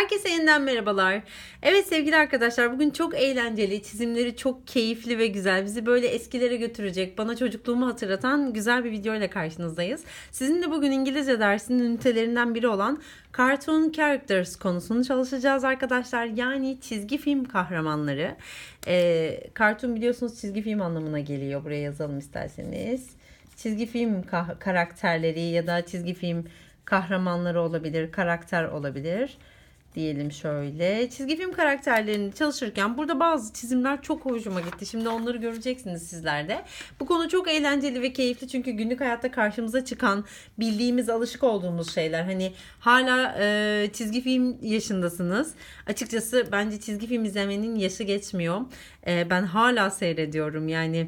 Herkese yeniden merhabalar. Evet sevgili arkadaşlar bugün çok eğlenceli, çizimleri çok keyifli ve güzel, bizi böyle eskilere götürecek, bana çocukluğumu hatırlatan güzel bir video ile karşınızdayız. Sizin de bugün İngilizce dersinin ünitelerinden biri olan Cartoon Characters konusunu çalışacağız arkadaşlar. Yani çizgi film kahramanları. Ee, cartoon biliyorsunuz çizgi film anlamına geliyor. Buraya yazalım isterseniz. Çizgi film kah- karakterleri ya da çizgi film kahramanları olabilir, karakter olabilir diyelim şöyle. Çizgi film karakterlerini çalışırken burada bazı çizimler çok hoşuma gitti. Şimdi onları göreceksiniz sizler de. Bu konu çok eğlenceli ve keyifli çünkü günlük hayatta karşımıza çıkan bildiğimiz, alışık olduğumuz şeyler. Hani hala e, çizgi film yaşındasınız. Açıkçası bence çizgi film izlemenin yaşı geçmiyor. E, ben hala seyrediyorum yani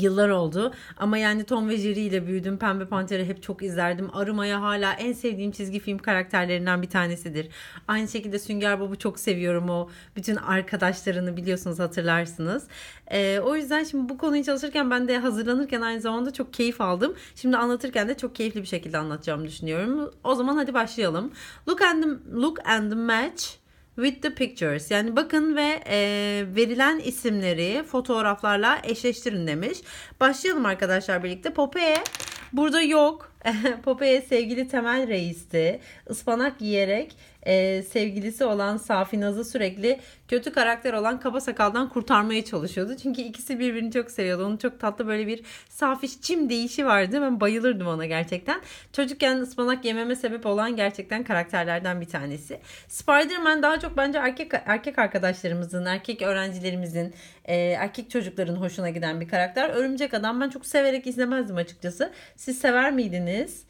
Yıllar oldu ama yani Tom ve Jerry ile büyüdüm. Pembe Panter'i hep çok izlerdim. Arıma'ya hala en sevdiğim çizgi film karakterlerinden bir tanesidir. Aynı şekilde Sünger Bob'u çok seviyorum o. Bütün arkadaşlarını biliyorsunuz hatırlarsınız. Ee, o yüzden şimdi bu konuyu çalışırken ben de hazırlanırken aynı zamanda çok keyif aldım. Şimdi anlatırken de çok keyifli bir şekilde anlatacağımı düşünüyorum. O zaman hadi başlayalım. Look and the, look and the Match with the pictures. Yani bakın ve e, verilen isimleri fotoğraflarla eşleştirin demiş. Başlayalım arkadaşlar birlikte. Popeye burada yok. Popeye sevgili Temel Reis'ti. Ispanak yiyerek e, sevgilisi olan Safi Naz'ı sürekli kötü karakter olan Kaba Sakal'dan kurtarmaya çalışıyordu. Çünkü ikisi birbirini çok seviyordu. Onun çok tatlı böyle bir safi çim deyişi vardı. Ben bayılırdım ona gerçekten. Çocukken ıspanak yememe sebep olan gerçekten karakterlerden bir tanesi. Spider-Man daha çok bence erkek erkek arkadaşlarımızın, erkek öğrencilerimizin, e, erkek çocukların hoşuna giden bir karakter. Örümcek Adam ben çok severek izlemezdim açıkçası. Siz sever miydiniz? isterseniz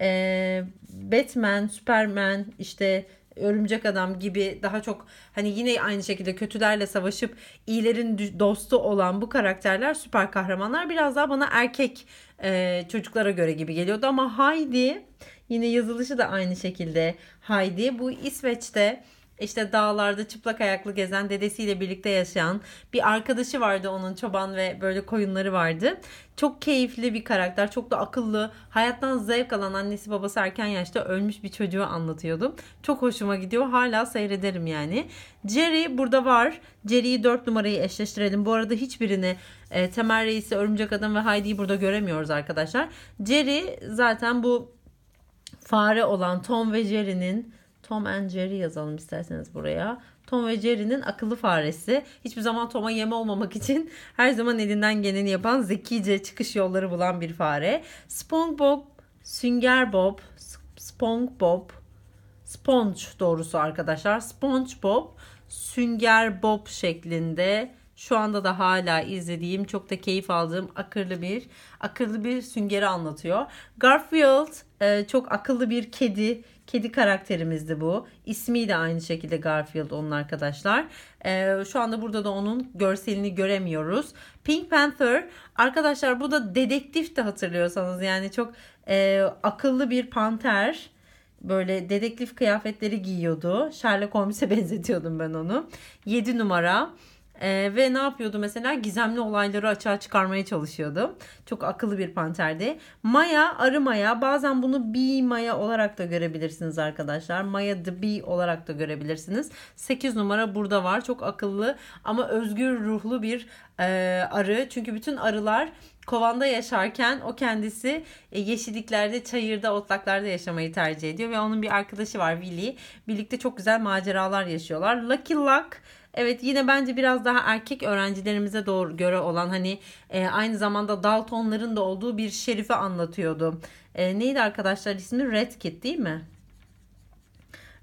e, Batman, Superman işte Örümcek Adam gibi daha çok hani yine aynı şekilde kötülerle savaşıp iyilerin dostu olan bu karakterler süper kahramanlar biraz daha bana erkek e, çocuklara göre gibi geliyordu ama Heidi yine yazılışı da aynı şekilde Heidi bu İsveç'te işte dağlarda çıplak ayaklı gezen dedesiyle birlikte yaşayan bir arkadaşı vardı onun çoban ve böyle koyunları vardı. Çok keyifli bir karakter, çok da akıllı, hayattan zevk alan annesi babası erken yaşta ölmüş bir çocuğu anlatıyordu. Çok hoşuma gidiyor, hala seyrederim yani. Jerry burada var. Jerry'yi 4 numarayı eşleştirelim. Bu arada hiçbirini e, Temel Reis'i, Örümcek Adam ve Heidi'yi burada göremiyoruz arkadaşlar. Jerry zaten bu fare olan Tom ve Jerry'nin Tom and Jerry yazalım isterseniz buraya. Tom ve Jerry'nin akıllı faresi. Hiçbir zaman Tom'a yem olmamak için her zaman elinden geleni yapan zekice çıkış yolları bulan bir fare. SpongeBob, Sünger Bob, SpongeBob, Sponge doğrusu arkadaşlar. SpongeBob, Sünger Bob şeklinde şu anda da hala izlediğim, çok da keyif aldığım akıllı bir akıllı bir süngeri anlatıyor. Garfield e, çok akıllı bir kedi. Kedi karakterimizdi bu. İsmi de aynı şekilde Garfield onun arkadaşlar. E, şu anda burada da onun görselini göremiyoruz. Pink Panther arkadaşlar bu da dedektif de hatırlıyorsanız yani çok e, akıllı bir panter böyle dedektif kıyafetleri giyiyordu. Sherlock Holmes'e benzetiyordum ben onu. 7 numara e, ve ne yapıyordu mesela? Gizemli olayları açığa çıkarmaya çalışıyordu. Çok akıllı bir panterdi. Maya, arı Maya. Bazen bunu Bee Maya olarak da görebilirsiniz arkadaşlar. Maya the Bee olarak da görebilirsiniz. 8 numara burada var. Çok akıllı ama özgür ruhlu bir e, arı. Çünkü bütün arılar kovanda yaşarken o kendisi e, yeşilliklerde, çayırda, otlaklarda yaşamayı tercih ediyor ve onun bir arkadaşı var Willy. Birlikte çok güzel maceralar yaşıyorlar. Lucky Luck Evet yine bence biraz daha erkek öğrencilerimize doğru göre olan hani e, aynı zamanda Daltonların da olduğu bir şerifi anlatıyordu. E, neydi arkadaşlar ismi? Red Kit değil mi?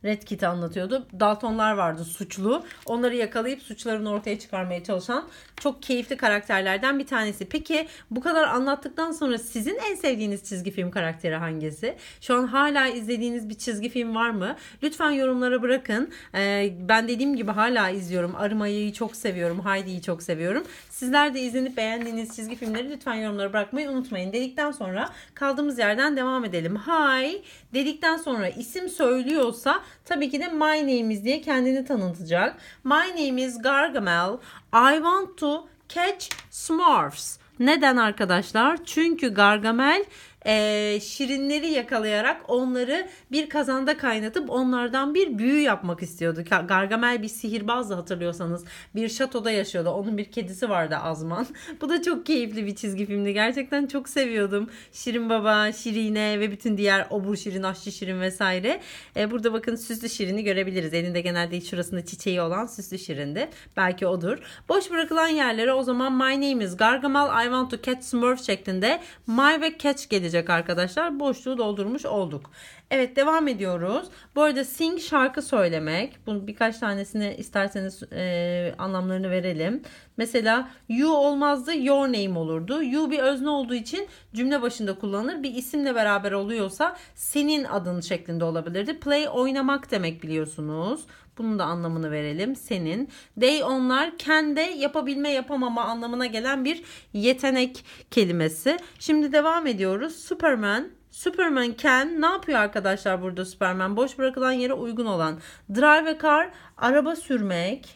Red Kit'i anlatıyordu. Daltonlar vardı suçlu. Onları yakalayıp suçlarını ortaya çıkarmaya çalışan çok keyifli karakterlerden bir tanesi. Peki bu kadar anlattıktan sonra sizin en sevdiğiniz çizgi film karakteri hangisi? Şu an hala izlediğiniz bir çizgi film var mı? Lütfen yorumlara bırakın. Ee, ben dediğim gibi hala izliyorum. Arımayı'yı çok seviyorum. Haydi'yi çok seviyorum. Sizler de izlenip beğendiğiniz çizgi filmleri lütfen yorumlara bırakmayı unutmayın. Dedikten sonra kaldığımız yerden devam edelim. Hay dedikten sonra isim söylüyorsa tabii ki de my name is diye kendini tanıtacak. My name is Gargamel. I want to catch Smurfs. Neden arkadaşlar? Çünkü Gargamel e, şirinleri yakalayarak onları bir kazanda kaynatıp onlardan bir büyü yapmak istiyordu. Gargamel bir sihirbazdı hatırlıyorsanız. Bir şatoda yaşıyordu. Onun bir kedisi vardı Azman. Bu da çok keyifli bir çizgi filmdi. Gerçekten çok seviyordum. Şirin Baba, Şirine ve bütün diğer obur şirin, aşçı şirin vesaire. E, burada bakın süslü şirini görebiliriz. Elinde genelde şurasında çiçeği olan süslü şirindi. Belki odur. Boş bırakılan yerlere o zaman My Name is Gargamel, I Want to Catch Smurf şeklinde My ve Catch gelir gelecek arkadaşlar. Boşluğu doldurmuş olduk. Evet devam ediyoruz. Bu arada sing şarkı söylemek. Bunu birkaç tanesini isterseniz e, anlamlarını verelim. Mesela you olmazdı your name olurdu. You bir özne olduğu için cümle başında kullanılır. Bir isimle beraber oluyorsa senin adın şeklinde olabilirdi. Play oynamak demek biliyorsunuz. Bunun da anlamını verelim. Senin. They onlar kendi yapabilme yapamama anlamına gelen bir yetenek kelimesi. Şimdi devam ediyoruz. Superman Superman Ken ne yapıyor arkadaşlar burada Superman? Boş bırakılan yere uygun olan. Drive a car, araba sürmek.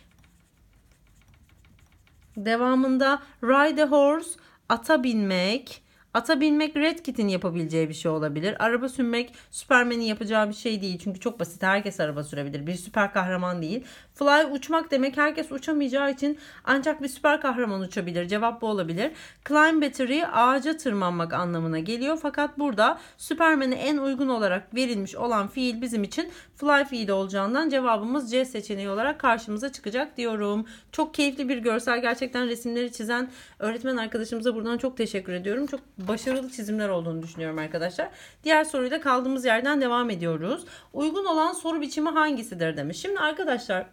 Devamında ride a horse, ata binmek. Ata binmek Red Kit'in yapabileceği bir şey olabilir. Araba sürmek Superman'in yapacağı bir şey değil. Çünkü çok basit herkes araba sürebilir. Bir süper kahraman değil. Fly uçmak demek herkes uçamayacağı için ancak bir süper kahraman uçabilir. Cevap bu olabilir. Climb a tree ağaca tırmanmak anlamına geliyor. Fakat burada Superman'e en uygun olarak verilmiş olan fiil bizim için fly fiili olacağından cevabımız C seçeneği olarak karşımıza çıkacak diyorum. Çok keyifli bir görsel. Gerçekten resimleri çizen öğretmen arkadaşımıza buradan çok teşekkür ediyorum. Çok başarılı çizimler olduğunu düşünüyorum arkadaşlar. Diğer soruyla kaldığımız yerden devam ediyoruz. Uygun olan soru biçimi hangisidir demiş. Şimdi arkadaşlar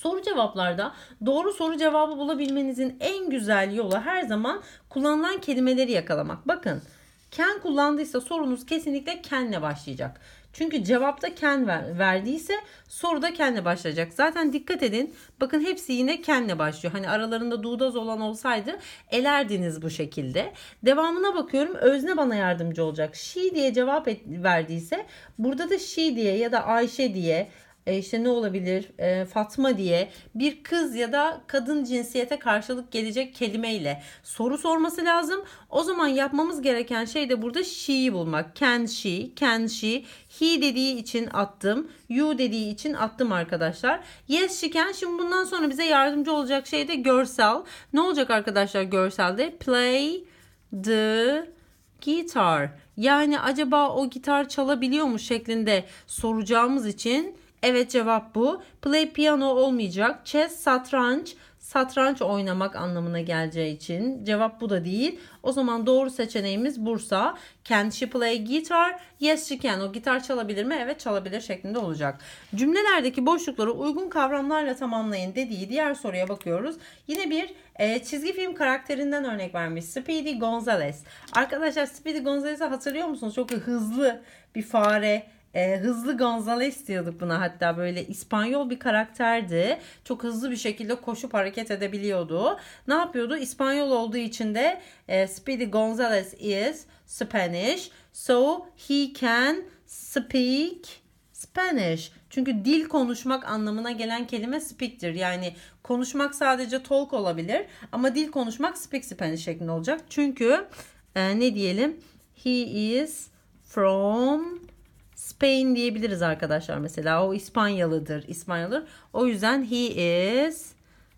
Soru cevaplarda doğru soru cevabı bulabilmenizin en güzel yolu her zaman kullanılan kelimeleri yakalamak. Bakın ken kullandıysa sorunuz kesinlikle kenle başlayacak. Çünkü cevapta can ver, verdiyse soruda kendi başlayacak. Zaten dikkat edin. Bakın hepsi yine kendi başlıyor. Hani aralarında duğdaz olan olsaydı elerdiniz bu şekilde. Devamına bakıyorum. Özne bana yardımcı olacak. She diye cevap et, verdiyse burada da she diye ya da Ayşe diye e, işte ne olabilir e, Fatma diye bir kız ya da kadın cinsiyete karşılık gelecek kelimeyle soru sorması lazım. O zaman yapmamız gereken şey de burada she'yi bulmak. Can she, can she, he dediği için attım, you dediği için attım arkadaşlar. Yes she can. Şimdi bundan sonra bize yardımcı olacak şey de görsel. Ne olacak arkadaşlar görselde? Play the guitar. Yani acaba o gitar çalabiliyor mu şeklinde soracağımız için Evet cevap bu. Play piano olmayacak. Chess satranç. Satranç oynamak anlamına geleceği için cevap bu da değil. O zaman doğru seçeneğimiz Bursa. Can she play guitar? Yes she can. O gitar çalabilir mi? Evet çalabilir şeklinde olacak. Cümlelerdeki boşlukları uygun kavramlarla tamamlayın dediği diğer soruya bakıyoruz. Yine bir e, çizgi film karakterinden örnek vermiş. Speedy Gonzales. Arkadaşlar Speedy Gonzales'i hatırlıyor musunuz? Çok hızlı bir fare e, hızlı Gonzales diyorduk buna hatta böyle İspanyol bir karakterdi. Çok hızlı bir şekilde koşup hareket edebiliyordu. Ne yapıyordu? İspanyol olduğu için de e, Speedy Gonzales is Spanish. So he can speak Spanish. Çünkü dil konuşmak anlamına gelen kelime speak'tir. Yani konuşmak sadece talk olabilir ama dil konuşmak speak Spanish şeklinde olacak. Çünkü e, ne diyelim? He is from Spain diyebiliriz arkadaşlar mesela. O İspanyalıdır. İspanyalıdır. O yüzden he is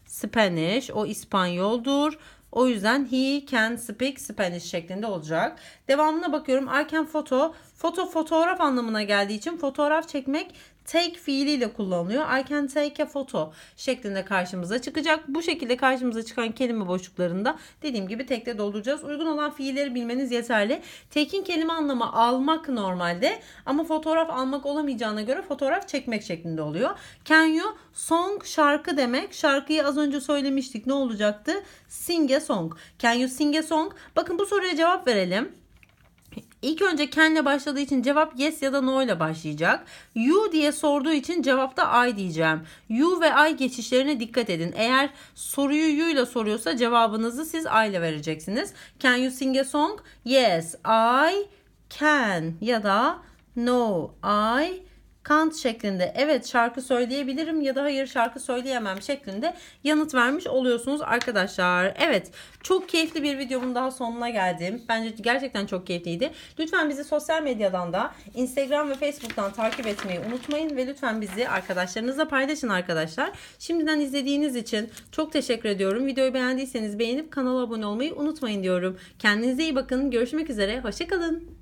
Spanish. O İspanyoldur. O yüzden he can speak Spanish şeklinde olacak. Devamına bakıyorum. I can photo. Foto fotoğraf anlamına geldiği için fotoğraf çekmek take fiiliyle kullanılıyor. I can take a photo şeklinde karşımıza çıkacak. Bu şekilde karşımıza çıkan kelime boşluklarında dediğim gibi tekte dolduracağız. Uygun olan fiilleri bilmeniz yeterli. Take'in kelime anlamı almak normalde ama fotoğraf almak olamayacağına göre fotoğraf çekmek şeklinde oluyor. Can you song şarkı demek. Şarkıyı az önce söylemiştik. Ne olacaktı? Sing a song. Can you sing a song? Bakın bu soruya cevap verelim. İlk önce kenle başladığı için cevap yes ya da no ile başlayacak. You diye sorduğu için cevapta I diyeceğim. You ve I geçişlerine dikkat edin. Eğer soruyu you ile soruyorsa cevabınızı siz I ile vereceksiniz. Can you sing a song? Yes, I can ya da no, I Kant şeklinde evet şarkı söyleyebilirim ya da hayır şarkı söyleyemem şeklinde yanıt vermiş oluyorsunuz arkadaşlar. Evet çok keyifli bir videomun daha sonuna geldim. Bence gerçekten çok keyifliydi. Lütfen bizi sosyal medyadan da Instagram ve Facebook'tan takip etmeyi unutmayın ve lütfen bizi arkadaşlarınızla paylaşın arkadaşlar. Şimdiden izlediğiniz için çok teşekkür ediyorum. Videoyu beğendiyseniz beğenip kanala abone olmayı unutmayın diyorum. Kendinize iyi bakın. Görüşmek üzere. Hoşçakalın.